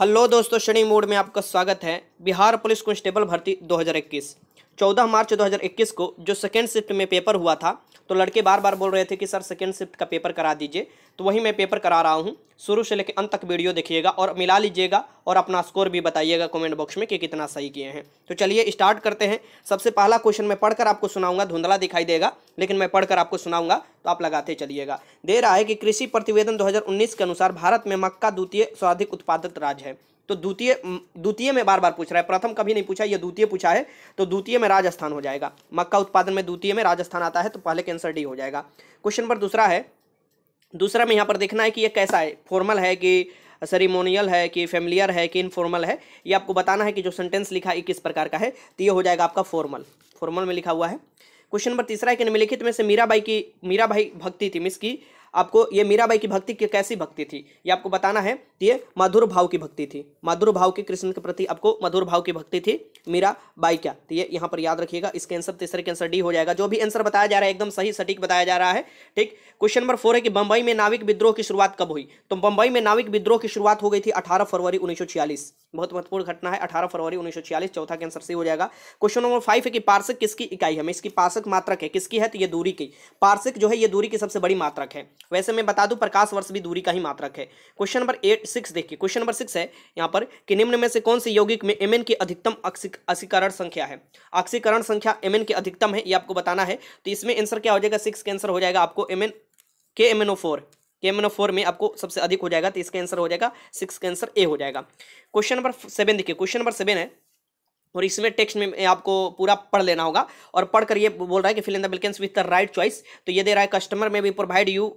hello दोस्तों Shani mode में आपका स्वागत है बिहार पुलिस कांस्टेबल भर्ती 2021 14 मार्च 2021 को जो सेकेंड शिफ्ट में पेपर हुआ था तो लड़के बार बार बोल रहे थे कि सर सेकेंड शिफ्ट का पेपर करा दीजिए तो वही मैं पेपर करा रहा हूँ शुरू से लेकर अंत तक वीडियो देखिएगा और मिला लीजिएगा और अपना स्कोर भी बताइएगा कमेंट बॉक्स में कि कितना सही किए हैं तो चलिए स्टार्ट करते हैं सबसे पहला क्वेश्चन मैं पढ़कर आपको सुनाऊंगा धुंधला दिखाई देगा लेकिन मैं पढ़कर आपको सुनाऊंगा तो आप लगाते चलिएगा दे रहा है कि कृषि प्रतिवेदन दो के अनुसार भारत में मक्का द्वितीय सर्वाधिक उत्पादक राज्य है तो द्वितीय द्वितीय में बार बार पूछ रहा है प्रथम कभी नहीं पूछा यह द्वितीय पूछा है तो द्वितीय में राजस्थान हो जाएगा मक्का उत्पादन में द्वितीय में राजस्थान आता है तो पहले के आंसर डी हो जाएगा क्वेश्चन नंबर दूसरा है दूसरा में यहाँ पर देखना है कि ये कैसा है फॉर्मल है कि सेरिमोनियल है कि फेमिलियर है कि इनफॉर्मल है ये आपको बताना है कि जो सेंटेंस लिखा है किस प्रकार का है तो ये हो जाएगा आपका फॉर्मल फॉर्मल में लिखा हुआ है क्वेश्चन नंबर तीसरा है कि निम्नलिखित में से मीराबाई की मीराबाई भक्ति थी मिस की आपको ये मीराबाई की भक्ति की कैसी भक्ति थी ये आपको बताना है ये मधुर भाव की भक्ति थी मधुर भाव की कृष्ण के प्रति आपको मधुर भाव की भक्ति थी मीरा बाई क्या तो ये यहाँ पर याद रखिएगा इसके आंसर तीसरे के आंसर डी हो जाएगा जो भी आंसर बताया जा रहा है एकदम सही सटीक बताया जा रहा है ठीक क्वेश्चन नंबर फोर है कि बंबई में नाविक विद्रोह की शुरुआत कब हुई तो बंबई में नाविक विद्रोह की शुरुआत हो गई थी अठारह फरवरी उन्नीस बहुत महत्वपूर्ण घटना है अठारह फरवरी उन्नीस चौथा के आंसर सी हो जाएगा क्वेश्चन नंबर फाइव है कि पार्सक किसकी इकाई है इसकी पार्सक मात्रक है किसकी है तो ये दूरी की पार्सक जो है ये दूरी की सबसे बड़ी मात्रक है वैसे मैं बता दूं प्रकाश वर्ष भी दूरी का ही मात्रक है क्वेश्चन नंबर एट सिक्स देखिए क्वेश्चन नंबर सिक्स है यहाँ पर कि निम्न में से कौन से यौगिक में एम की अधिकतम अक्सीकरण संख्या है अक्सीकरण संख्या एम की अधिकतम है ये आपको बताना है तो इसमें आंसर क्या हो जाएगा सिक्स के आंसर हो जाएगा आपको एम एन के एम एन ओ फोर के एम एन ओ फोर में आपको सबसे अधिक हो जाएगा तो इसका आंसर हो जाएगा सिक्स के आंसर ए हो जाएगा क्वेश्चन नंबर सेवन देखिए क्वेश्चन नंबर सेवन है और इसमें टेक्स्ट में आपको पूरा पढ़ लेना होगा और पढ़कर ये बोल रहा है कि फिल इन द बिल्कुल विथ द राइट चॉइस तो ये दे रहा है कस्टमर में भी provide you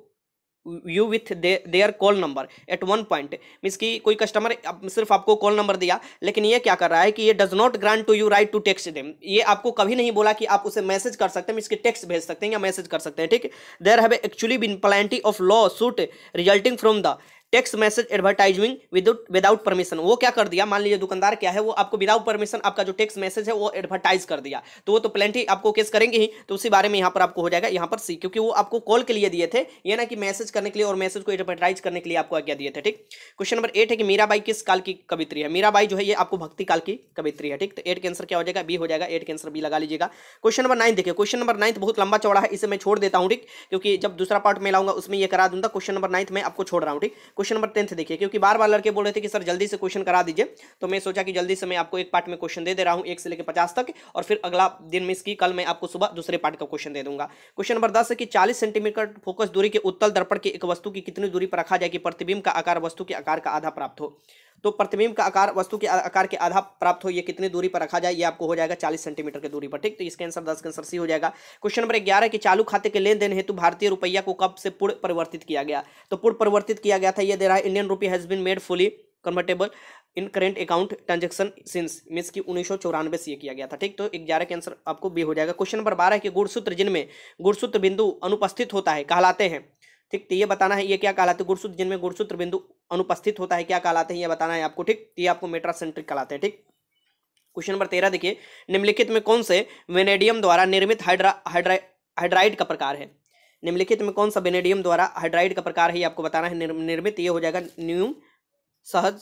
you with their call number eight one point means की कोई कस्टमर सिर्फ आपको कॉल नंबर दिया लेकिन ये क्या कर रहा है कि ये does not grant to you right to text them ये आपको कभी नहीं बोला कि आप उसे मैसेज कर सकते हैं मीन्स टेक्स भेज सकते हैं या मैसेज कर सकते हैं ठीक there have actually been plenty of law suit resulting from the text message advertising without permission वो क्या कर दिया मान लीजिए दुकानदार क्या है वो आपको विदाउट परमिशन आपका जो टेक्स मैसेज है वो एडवर्टाइज कर दिया तो वो तो प्लेंटी आपको केस करेंगे ही तो उसी बारे में यहाँ पर आपको हो जाएगा यहाँ पर सी क्योंकि वो आपको कॉल के लिए दिए थे ये ना कि मैसेज करने के लिए और मैसेज को एडवर्टाइज करने के लिए आपको आज्ञा दिए थे ठीक क्वेश्चन नंबर एट है कि बाई किस काल की कवित्री है बाई जो है ये आपको भक्ति काल की कवित्री है ठीक तो एट के आंसर क्या हो जाएगा बी हो जाएगा एट के आंसर बी लगा लीजिएगा क्वेश्चन नंबर नाइन देखिए क्वेश्चन नंबर नाइन्थ बहुत लंबा चौड़ा है इसे मैं छोड़ देता हूँ ठीक क्योंकि जब दूसरा पार्ट में लाऊंगा उसमें यह करा दूंगा क्वेश्चन नंबर नाइन्थ में आपको छोड़ रहा हूँ ठीक क्वेश्चन नंबर टेंथ देखिए क्योंकि बार बार लड़के बोल रहे थे कि सर जल्दी से क्वेश्चन करा दीजिए तो मैं सोचा कि जल्दी से मैं आपको एक पार्ट में क्वेश्चन दे दे रहा हूँ एक से लेकर पचास तक और फिर अगला दिन मिस की कल मैं आपको सुबह दूसरे पार्ट का क्वेश्चन दे दूंगा क्वेश्चन नंबर दस है कि चालीस सेंटीमीटर फोकस दूरी के उत्तल दर्पण की एक वस्तु की कितनी दूरी पर रखा जाए कि प्रतिबिंब का आकार वस्तु के आकार का आधा प्राप्त हो तो प्रतिबिंब का आकार वस्तु के आकार के आधा प्राप्त हो ये कितनी दूरी पर रखा जाए ये आपको हो जाएगा चालीस सेंटीमीटर की दूरी पर ठीक तो इसके आंसर दस आंसर सी हो जाएगा क्वेश्चन नंबर ग्यारह कि चालू खाते के लेन देन हेतु भारतीय रुपया को कब से पूर्ण परिवर्तित किया गया तो पूर्ण परिवर्तित किया गया था यह दे रहा है Indian rupee has been made fully convertible in current account transaction since means की उन्नीस से ये किया गया था ठीक तो ग्यारह के आंसर आपको बी हो जाएगा क्वेश्चन नंबर बारह के गुड़सूत्र जिनमें गुड़सूत्र बिंदु अनुपस्थित होता है कहलाते हैं ठीक तो ये बताना है ये क्या कहलाते गुड़सूत्र जिनमें गुड़सूत्र बिंदु अनुपस्थित होता है क्या कहलाते हैं ये बताना है आपको ठीक ये आपको मेट्रासेंट्रिक कहलाते हैं ठीक क्वेश्चन नंबर तेरह देखिए निम्नलिखित में कौन से वेनेडियम द्वारा निर्मित हाइड्रा हाइड्रा हाइड्राइड का प्रकार है निम्नलिखित में कौन सा वेनेडियम द्वारा हाइड्राइड का प्रकार है ये आपको बताना है निर्मित ये हो जाएगा न्यूम सहज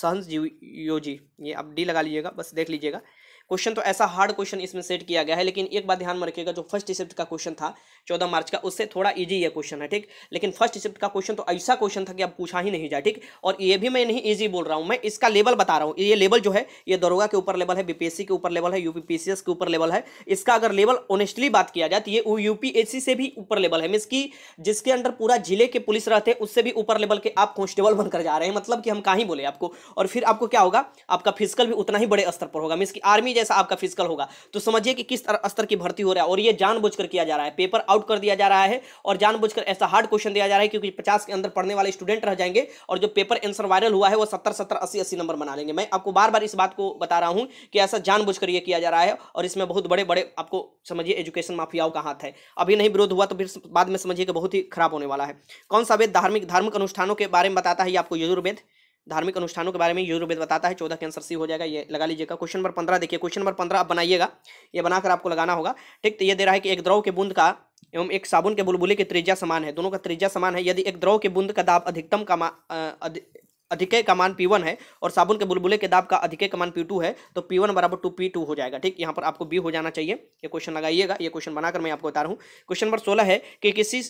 सहज योजी ये आप डी लगा लीजिएगा बस देख लीजिएगा क्वेश्चन तो ऐसा हार्ड क्वेश्चन इसमें सेट किया गया है लेकिन एक बात ध्यान में रखिएगा जो फर्स्ट शिफ्ट का क्वेश्चन था चौदह मार्च का उससे थोड़ा ईजी यह क्वेश्चन है ठीक लेकिन फर्स्ट शिफ्ट का क्वेश्चन तो ऐसा क्वेश्चन था कि अब पूछा ही नहीं जाए ठीक और ये भी मैं नहीं ईजी बोल रहा हूँ मैं इसका लेवल बता रहा हूँ ये लेवल जो है ये दरोगा के ऊपर लेवल है बीपीएससी के ऊपर लेवल है यूपीपीसीएस के ऊपर लेवल है इसका अगर लेवल ऑनेस्टली बात किया जाए तो ये यूपीएससी से भी ऊपर लेवल है मीन की जिसके अंडर पूरा जिले के पुलिस रहते हैं उससे भी ऊपर लेवल के आप कॉन्स्टेबल बनकर जा रहे हैं मतलब कि हम कहाँ बोले आपको और फिर आपको क्या होगा आपका फिजिकल भी उतना ही बड़े स्तर पर होगा मीन की आर्मी जैसा आपका फिजिकल होगा तो समझिए कि किस स्तर की भर्ती हो रहा है और ये जानबूझकर किया जा रहा है पेपर आउट कर दिया जा रहा है और जानबूझकर ऐसा हार्ड क्वेश्चन दिया जा रहा है क्योंकि पचास के अंदर पढ़ने वाले स्टूडेंट रह जाएंगे और जो पेपर आंसर वायरल हुआ है वो सत्तर सत्तर अस्सी अस्सी नंबर बना लेंगे मैं आपको बार बार इस बात को बता रहा हूँ कि ऐसा जानबूझकर ये किया जा रहा है और इसमें बहुत बड़े बड़े आपको समझिए एजुकेशन माफियाओं का हाथ है अभी नहीं विरोध हुआ तो फिर बाद में समझिए कि बहुत ही खराब होने वाला है कौन सा वेद धार्मिक धार्मिक अनुष्ठानों के बारे में बताता है आपको यजुर्वेद धार्मिक अनुष्ठानों के बारे में यजुर्वेद बताता है चौदह के आंसर सी हो जाएगा ये लगा लीजिएगा क्वेश्चन नंबर पंद्रह देखिए क्वेश्चन नंबर पंद्रह आप बनाइएगा ये बनाकर आपको लगाना होगा ठीक तो ये दे रहा है कि एक द्रव के बूंद का एवं एक साबुन के बुलबुले की त्रिज्या समान है दोनों का त्रिज्या समान है यदि एक द्रव के बूंद का दाब अधिकतम का अधिक अधिकय का मान P1 है और साबुन के बुलबुले के दाब का अधिकय का मान टू है तो P1 बराबर टू पी हो जाएगा ठीक यहाँ पर आपको बी हो जाना चाहिए ये क्वेश्चन लगाइएगा ये क्वेश्चन बनाकर मैं आपको बता रहा हूँ क्वेश्चन नंबर सोलह है कि किसी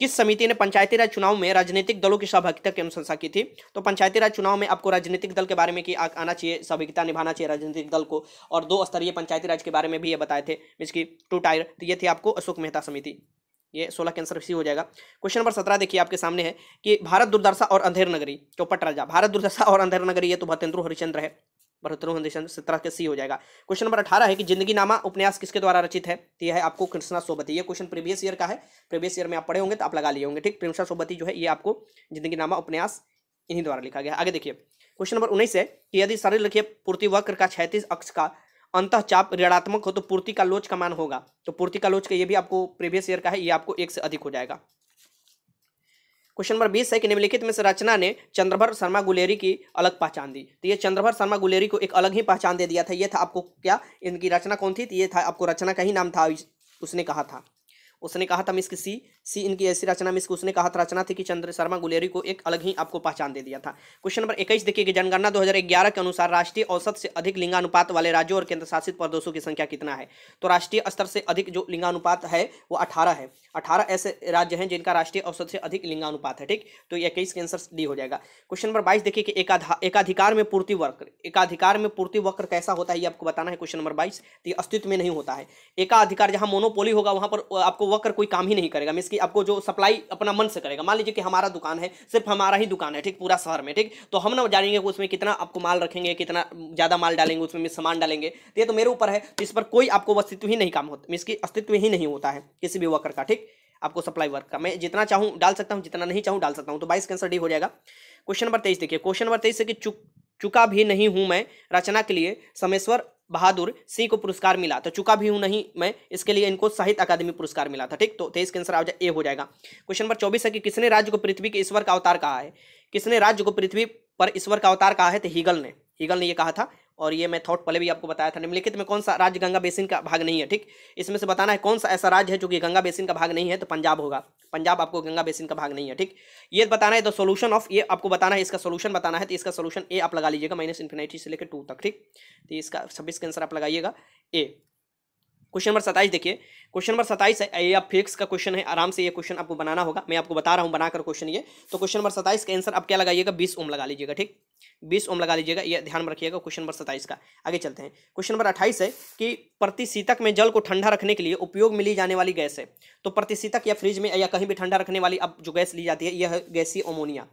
किस समिति ने पंचायती राज चुनाव में राजनीतिक दलों की सहभागिता की अनुशंसा की थी तो पंचायती राज चुनाव में आपको राजनीतिक दल के बारे में कि आना चाहिए सहभागिता निभाना चाहिए राजनीतिक दल को और दो स्तरीय पंचायती राज के बारे में भी ये बताए थे जिसकी टू टायर तो ये थे आपको अशोक मेहता समिति ये सोलह के आंसर सी हो जाएगा क्वेश्चन नंबर सत्रह देखिए आपके सामने है कि भारत दुर्दशा और अंधेर नगरी चौपट राजा भारत दुर्दशा और अंधेर नगरी ये तो भतेंद्र हरिचंद्र है के सी हो जाएगा क्वेश्चन नंबर अठारह है कि जिंदगी नामा उपन्यास किसके द्वारा रचित है तो यह है आपको Krishna Sobti question previous year का है प्रीवियस ईयर में आप पढ़े होंगे तो आप लगा लिए होंगे ठीक सोबती जो है ये आपको जिंदगी नामा उपन्यास इन्हीं द्वारा लिखा गया आगे देखिए क्वेश्चन नंबर उन्नीस है कि यदि शरीर लिखिए पूर्ति वक्र का छैतीस अक्ष का चाप ऋणात्मक हो तो पूर्ति का लोच का मान होगा तो पूर्ति का लोच का ये भी आपको प्रीवियस ईयर का है ये आपको एक से अधिक हो जाएगा क्वेश्चन नंबर बीस है कि निम्नलिखित में से रचना ने चंद्रभर शर्मा गुलेरी की अलग पहचान दी तो ये चंद्रभर शर्मा गुलेरी को एक अलग ही पहचान दे दिया था ये था आपको क्या इनकी रचना कौन थी तो ये था आपको रचना का ही नाम था उसने कहा था उसने कहा था मिस्क सी सी इनकी ऐसी रचना मिस्क उसने कहा था रचना थी कि चंद्र शर्मा गुलेरी को एक अलग ही आपको पहचान दे दिया था क्वेश्चन नंबर इक्कीस देखिए कि जनगणना 2011 के अनुसार राष्ट्रीय औसत से अधिक लिंगानुपात वाले राज्यों और केंद्र शासित प्रदेशों की संख्या कितना है तो राष्ट्रीय स्तर से अधिक जो लिंगानुपात है वो अठारह है अठारह ऐसे राज्य हैं जिनका राष्ट्रीय औसत से अधिक लिंगानुपात है ठीक तो इक्कीस के आंसर डी हो जाएगा क्वेश्चन नंबर बाईस देखिए कि एकाधिकार में पूर्ति वर्क एकाधिकार में पूर्ति वर्क कैसा होता है ये आपको बताना है क्वेश्चन नंबर बाईस अस्तित्व में नहीं होता है एकाधिकार जहां मोनोपोली होगा वहां पर आपको वर्कर कोई काम ही नहीं करेगा मीन्स कि आपको जो सप्लाई अपना मन से करेगा मान लीजिए कि हमारा दुकान है सिर्फ हमारा ही दुकान है ठीक पूरा शहर में ठीक तो हम ना जानेंगे उसमें कितना आपको माल रखेंगे कितना ज़्यादा माल डालेंगे उसमें सामान डालेंगे तो ये तो मेरे ऊपर है तो इस पर कोई आपको अस्तित्व ही नहीं काम होता मीन्स की अस्तित्व ही नहीं होता है किसी भी वर्कर का ठीक आपको सप्लाई वर्क का मैं जितना चाहूँ डाल सकता हूँ जितना नहीं चाहूँ डाल सकता हूँ तो बाईस कैंसर डी हो जाएगा क्वेश्चन नंबर तेईस देखिए क्वेश्चन नंबर तेईस है कि चुक चुका भी नहीं हूं मैं रचना के लिए समेश्वर बहादुर सिंह को पुरस्कार मिला तो चुका भी हूं नहीं मैं इसके लिए इनको साहित्य अकादमी पुरस्कार मिला था ठीक तो तेईस के आंसर ए हो जाएगा क्वेश्चन नंबर चौबीस है कि किसने राज्य को पृथ्वी के ईश्वर का अवतार कहा है किसने राज्य को पृथ्वी पर ईश्वर का अवतार कहा है तो हीगल ने हीगल ने यह कहा था और ये मैं थॉट पहले भी आपको बताया था निम्नलिखित में कौन सा राज्य गंगा बेसिन का भाग नहीं है ठीक इसमें से बताना है कौन सा ऐसा राज्य है जो कि गंगा बेसिन का भाग नहीं है तो पंजाब होगा पंजाब आपको गंगा बेसिन का भाग नहीं है ठीक ये बताना है तो सोल्यूशन ऑफ ये आपको बताना है इसका सोल्यूशन बताना है तो इसका सोल्यूशन ए आप लगा लीजिएगा माइनस इन्फिनाइटी से लेकर टू तक ठीक तो इसका छब्बीस का आंसर आप लगाइएगा ए क्वेश्चन नंबर सताइस देखिए क्वेश्चन नंबर सत्ताईस है ये फिजिक्स का क्वेश्चन है आराम से ये क्वेश्चन आपको बनाना होगा मैं आपको बता रहा हूँ बनाकर क्वेश्चन ये तो क्वेश्चन नंबर सताइस का आंसर आप क्या लगाइएगा बीस ओम लगा लीजिएगा ठीक बीस ओम लगा लीजिएगा ये ध्यान में रखिएगा क्वेश्चन नंबर सताइस का आगे चलते हैं क्वेश्चन नंबर अट्ठाईस है कि प्रतिशीतक में जल को ठंडा रखने के लिए उपयोग में ली जाने वाली गैस है तो प्रतिशीतक या फ्रिज में या कहीं भी ठंडा रखने वाली अब जो गैस ली जाती है यह है अमोनिया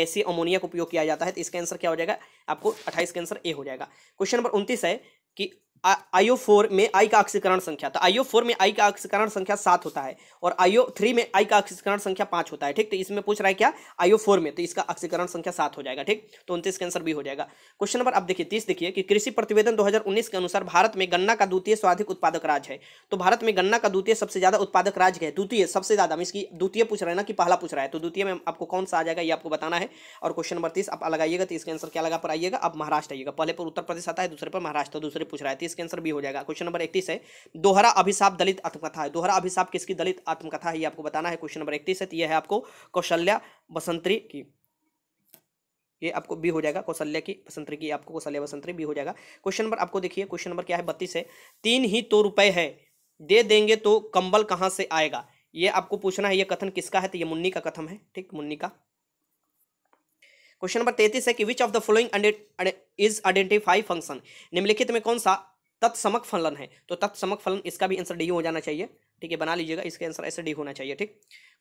गैसी अमोनिया का उपयोग किया जाता है तो इसका आंसर क्या हो जाएगा आपको अट्ठाईस का आंसर ए हो जाएगा क्वेश्चन नंबर उनतीस है कि आईओ फोर में आई का अक्षकरण संख्या था तो आईओ फोर में आई का अक्षकरण संख्या सात होता है और आईओ थ्री में आई का अक्षकरण संख्या पांच होता है ठीक तो इसमें पूछ रहा है क्या आईओ फोर में तो इसका अक्षकरण संख्या सात हो जाएगा ठीक तो उनतीस का आंसर भी हो जाएगा क्वेश्चन नंबर आप देखिए तीस देखिए कि कृषि प्रतिवेदन दो के अनुसार भारत में गन्ना का द्वितीय स्वाधिक उत्पादक राज्य है तो भारत में गन्ना का द्वितीय सबसे ज्यादा उत्पादक राज्य है द्वितीय सबसे ज्यादा इसकी द्वितीय पूछ रहे ना कि पहला पूछ रहा है तो द्वितीय में आपको कौन सा आ जाएगा ये आपको बताना है और क्वेश्चन नंबर तीस आप लगाइएगा तो इसका आंसर क्या लगा पर आइएगा आप महाराष्ट्र आइएगा पहले पर उत्तर प्रदेश आता है दूसरे पर महाराष्ट्र दूसरे पूछ रहा है इसका आंसर भी हो जाएगा क्वेश्चन नंबर इकतीस है दोहरा अभिशाप दलित आत्मकथा है दोहरा अभिशाप किसकी दलित आत्मकथा है ये आपको बताना है क्वेश्चन नंबर इकतीस है तो यह है आपको कौशल्या बसंतरी की ये आपको भी हो जाएगा कौशल्या की बसंतरी की आपको कौशल्या बसंतरी भी हो जाएगा क्वेश्चन नंबर आपको देखिए क्वेश्चन नंबर क्या है बत्तीस है तीन ही तो रुपए है दे देंगे तो कंबल कहाँ से आएगा ये आपको पूछना है ये कथन किसका है तो ये मुन्नी का कथन है ठीक मुन्नी का क्वेश्चन नंबर तैतीस है कि which of the following is identify function निम्नलिखित में कौन सा तत्समक फलन है तो तत्समक फलन इसका भी आंसर डी हो जाना चाहिए ठीक है बना लीजिएगा इसका आंसर ऐसे डी होना चाहिए ठीक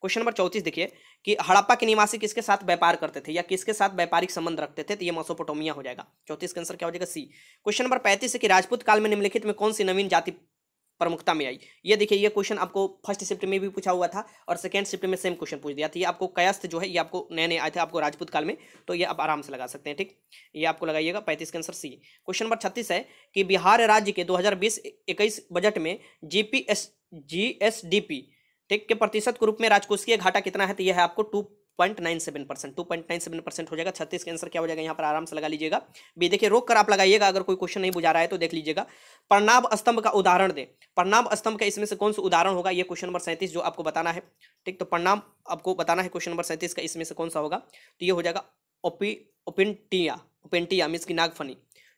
क्वेश्चन नंबर चौतीस देखिए कि हड़प्पा के निवासी किसके साथ व्यापार करते थे या किसके साथ व्यापारिक संबंध रखते थे तो ये मोसोपोटोमिया हो जाएगा चौतीस का आंसर क्या हो जाएगा सी क्वेश्चन नंबर पैंतीस है कि राजपूत काल में निम्नलिखित में कौन सी नवीन जाति प्रमुखता में आई ये देखिए ये क्वेश्चन आपको फर्स्ट शिफ्ट में भी पूछा हुआ था और सेकेंड शिफ्ट में सेम क्वेश्चन पूछ दिया था तो ये आपको कयास्थ जो है ये आपको नए नए आए थे आपको राजपूत काल में तो ये आप आराम से लगा सकते हैं ठीक ये आपको लगाइएगा पैंतीस के आंसर सी क्वेश्चन नंबर छत्तीस है कि बिहार राज्य के दो हज़ार बजट में जी पी ठीक के प्रतिशत के रूप में राजकोषीय घाटा कितना है तो यह है आपको two point nine seven percent two point nine seven percent हो जाएगा छत्तीस का आंसर क्या हो जाएगा यहाँ पर आराम से लगा लीजिएगा भी देखिए रोक कर आप लगाइएगा अगर कोई क्वेश्चन नहीं बुझा रहा है तो देख लीजिएगा प्रणाम स्तंभ का उदाहरण दे प्रणाम स्तंभ का इसमें से कौन सा उदाहरण होगा ये क्वेश्चन नंबर सैंतीस जो आपको बताना है ठीक तो प्रणाम आपको बताना है क्वेश्चन नंबर सैंतीस का इसमें से कौन सा होगा तो ये हो जाएगा ओपी ओपिनटिया ओपिनटिया मीन्स की नागफनी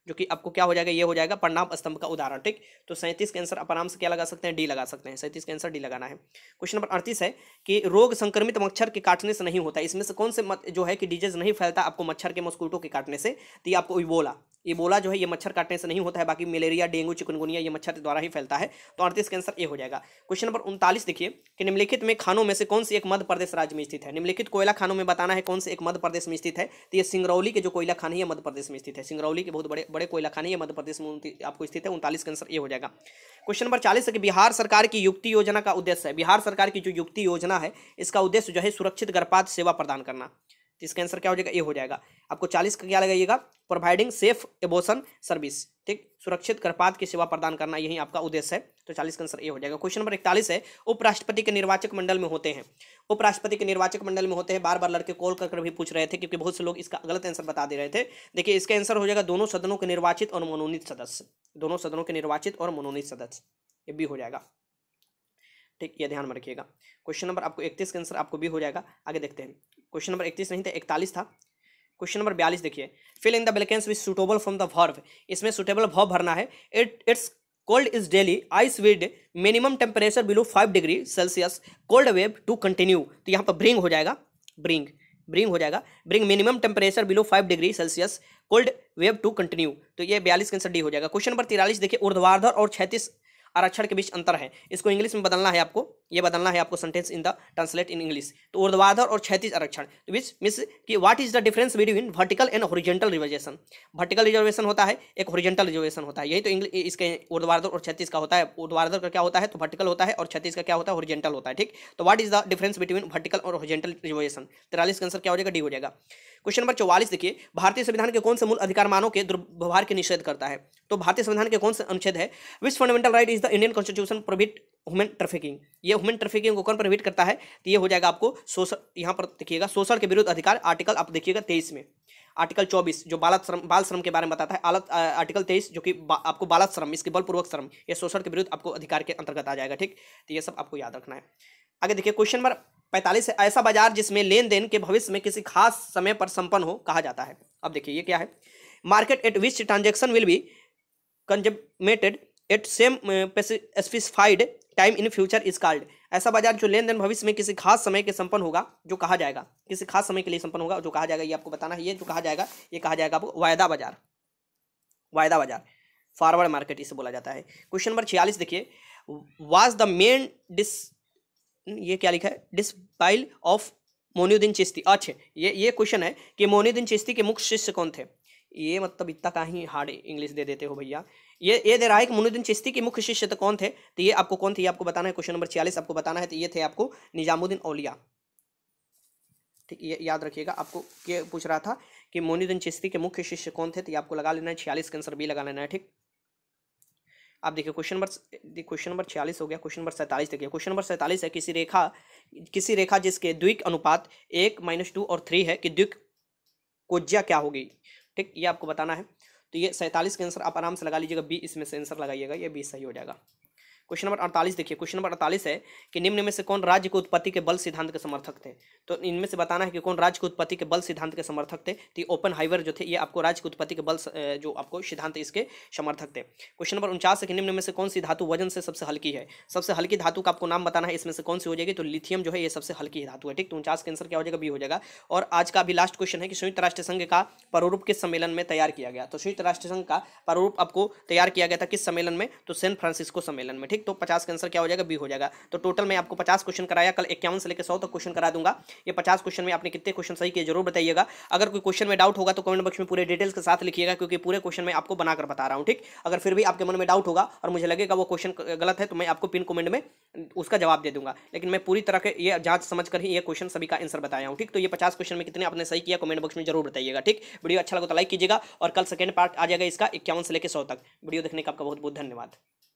जो कि आपको क्या हो जाएगा ये हो जाएगा परिणाम स्तंभ का उदाहरण ठीक तो सैंतीस के आंसर आप आराम से क्या लगा सकते हैं डी लगा सकते हैं सैंतीस के आंसर डी लगाना है क्वेश्चन नंबर अड़तीस है कि रोग संक्रमित मच्छर के काटने से नहीं होता इसमें से कौन से मत, जो है कि डिजीज नहीं फैलता आपको मच्छर के मस्कूटो के काटने से तो ये आपको बोला इबोला जो है ये मच्छर काटने से नहीं होता है बाकी मलेरिया डेंगू चिकनगुनिया ये मच्छर द्वारा ही फैलता है तो अड़तीस का आंसर ए हो जाएगा क्वेश्चन नंबर उनतालीस देखिए कि निम्नलिखित में खानों में से कौन से एक मध्य प्रदेश राज्य में स्थित है निम्नलिखित कोयला खानों में बताना है कौन से एक मध्य प्रदेश में स्थित है तो ये सिंगरौली के जो कोयला खान है ये मध्य प्रदेश में स्थित है सिंगरौली के बहुत बड़े बड़े कोयला खान है ये मध्य प्रदेश में आपको स्थित है उनतालीस का आंसर ए हो जाएगा क्वेश्चन नंबर चालीस है कि बिहार सरकार की युक्ति योजना का उद्देश्य है बिहार सरकार की जो युक्ति योजना है इसका उद्देश्य जो है सुरक्षित गर्भपात सेवा प्रदान करना तो इसका आंसर क्या हो जाएगा ए हो जाएगा आपको चालीस का क्या लगाइएगा प्रोवाइडिंग सेफ एबोशन सर्विस ठीक सुरक्षित गर्भपात की सेवा प्रदान करना यही आपका उद्देश्य है तो चालीस का आंसर ए हो जाएगा क्वेश्चन नंबर इकतालीस है उपराष्ट्रपति के निर्वाचक मंडल में होते हैं उपराष्ट्रपति के निर्वाचक मंडल में होते हैं बार बार लड़के कॉल कर भी पूछ रहे थे क्योंकि बहुत से लोग इसका गलत आंसर बता दे रहे थे देखिए इसका आंसर हो जाएगा दोनों सदनों के निर्वाचित और मनोनीत सदस्य दोनों सदनों के निर्वाचित और मनोनीत सदस्य ये भी हो जाएगा ठीक ये ध्यान में रखिएगा क्वेश्चन नंबर आपको इकतीस का आंसर आपको भी हो जाएगा आगे देखते हैं क्वेश्चन नंबर इकतीस नहीं था इकतालीस था क्वेश्चन नंबर बयालीस देखिए fill in the blanks with suitable from the verb इसमें सुटेबल वर्व भरना है it it's cold is daily ice with minimum temperature below five degree celsius cold wave to continue तो यहाँ पर ब्रिंग हो जाएगा ब्रिंग ब्रिंग हो जाएगा bring minimum temperature below five degree celsius cold wave to continue तो ये बयालीस का आंसर डी हो जाएगा क्वेश्चन नंबर तिरालीस देखिए उर्ध्वाधर और छैतीस आरक्षण के बीच अंतर है इसको इंग्लिश में बदलना है आपको ये बदलना है आपको sentence in the translate in English तो उर्ध्वाधर और क्षैतिज आरक्षण विच मीस कि what is the difference between vertical and horizontal reservation vertical reservation होता है एक हॉरिजेंटल रिजर्वेशन होता है यही तो इसके उर्ध्वाधर और क्षैतिज का होता है उर्ध्वाधर का क्या होता है तो वर्टिकल होता है और क्षैतिज का क्या होता है हॉरिजेंटल होता है ठीक तो what is the difference between vertical और हॉरिजेंटल रिजर्वेशन तिरालीस का आंसर क्या हो जाएगा डी हो जाएगा क्वेश्चन नंबर चौवालीस देखिए भारतीय संविधान के कौन से मूल अधिकार मानव के दुर्व्यवहार के निषेध करता है तो भारतीय संविधान के कौन से अनुच्छेद है which fundamental right is the Indian constitution prohibit human trafficking ये ह्यूमन ट्रैफिकिंग को कौन प्रोहिबिट करता है तो ये हो जाएगा आपको शोषण यहाँ पर देखिएगा शोषण के विरुद्ध अधिकार आर्टिकल आप देखिएगा तेईस में आर्टिकल चौबीस जो बाल श्रम बाल श्रम के बारे में बताता है आलत आर्टिकल तेईस जो कि बा, आपको बालक श्रम इसके बलपूर्वक श्रम ये शोषण के विरुद्ध आपको अधिकार के अंतर्गत आ जाएगा ठीक तो ये सब आपको याद रखना है आगे देखिए क्वेश्चन नंबर पैंतालीस है ऐसा बाजार जिसमें लेन देन के भविष्य में किसी खास समय पर संपन्न हो कहा जाता है अब देखिए ये क्या है market at which transaction will be consummated at same specified time in future is called ऐसा बाजार जो लेन देन भविष्य में किसी खास समय के संपन्न होगा जो कहा जाएगा किसी खास समय के लिए संपन्न होगा जो कहा जाएगा ये आपको बताना है ये जो कहा जाएगा ये कहा जाएगा आपको वायदा बाजार वायदा बाजार फॉरवर्ड मार्केट इसे बोला जाता है क्वेश्चन नंबर छियालीस देखिए वाज द मेन डिस ये क्या लिखा है डिस्पाइल ऑफ मोनुद्दीन चिश्ती अच्छे ये ये क्वेश्चन है कि मोनुद्दीन चिश्ती के मुख्य शिष्य कौन थे ये मतलब इतना का ही हार्ड इंग्लिश दे देते हो भैया ये ये दे रहा है कि मुनुद्दीन चिश्ती के मुख्य शिष्य तो कौन थे तो ये आपको कौन थे ये आपको बताना है क्वेश्चन नंबर छियालीस आपको बताना है तो ये थे आपको निजामुद्दीन औलिया ठीक ये याद रखिएगा आपको ये पूछ रहा था कि मोनुद्दीन चिश्ती के मुख्य शिष्य कौन थे तो ये आपको लगा लेना है छियालीस के आंसर बी लगा लेना है ठीक आप देखिए क्वेश्चन नंबर क्वेश्चन नंबर छियालीस हो गया क्वेश्चन नंबर सैंतालीस देखिए क्वेश्चन नंबर सैंतालीस है किसी रेखा किसी रेखा जिसके द्विक अनुपात एक माइनस टू और थ्री है कि द्विक कोज्या क्या होगी ठीक ये आपको बताना है तो ये सैंतालीस का आंसर आप आराम से लगा लीजिएगा बी इसमें से आंसर लगाइएगा ये बी सही हो जाएगा क्वेश्चन नंबर अड़तालीस देखिए क्वेश्चन नंबर अड़तालीस है कि निम्न में से कौन राज्य के उत्पत्ति के बल सिद्धांत के समर्थक थे तो इनमें से बताना है कि कौन राज्य के उत्पत्ति के बल सिद्धांत के समर्थक थे तो ओपन हाइवर जो थे ये आपको राज्य के उत्पत्ति के बल जो आपको सिद्धांत इसके समर्थक थे क्वेश्चन नंबर उनचास है कि निम्न में से कौन सी धातु वजन से सबसे हल्की है सबसे हल्की धातु का आपको नाम बताना है इसमें से कौन सी हो जाएगी तो लिथियम जो है ये सबसे हल्की धातु है ठीक तो उनचास के आंसर क्या हो जाएगा बी हो जाएगा और आज का भी लास्ट क्वेश्चन है कि संयुक्त राष्ट्र संघ का प्रारूप किस सम्मेलन में तैयार किया गया तो संयुक्त राष्ट्र संघ का प्रारूप आपको तैयार किया गया था किस सम्मेलन में तो सैन फ्रांसिस्को सम्मेलन में ठीक ठीक तो पचास का आंसर क्या हो जाएगा बी हो जाएगा तो टोटल मैं आपको पचास क्वेश्चन कराया कल इक्यावन से लेकर सौ तक क्वेश्चन करा दूंगा ये पचास क्वेश्चन में आपने कितने क्वेश्चन सही किए जरूर बताइएगा अगर कोई क्वेश्चन में डाउट होगा तो कमेंट बॉक्स में पूरे डिटेल्स के साथ लिखिएगा क्योंकि पूरे क्वेश्चन में आपको बनाकर बता रहा हूँ ठीक अगर फिर भी आपके मन में डाउट होगा और मुझे लगेगा वो क्वेश्चन गलत है तो मैं आपको पिन कमेंट में उसका जवाब दे दूंगा लेकिन मैं पूरी तरह के ये जांच समझ कर ही ये क्वेश्चन सभी का आंसर बताया हूँ ठीक तो ये पचास क्वेश्चन में कितने आपने सही किया कमेंट बॉक्स में जरूर बताइएगा ठीक वीडियो अच्छा लगा तो लाइक कीजिएगा और कल सेकेंड पार्ट आ जाएगा इसका इक्यावन से लेकर सौ तक वीडियो देखने का आपका बहुत बहुत धन्यवाद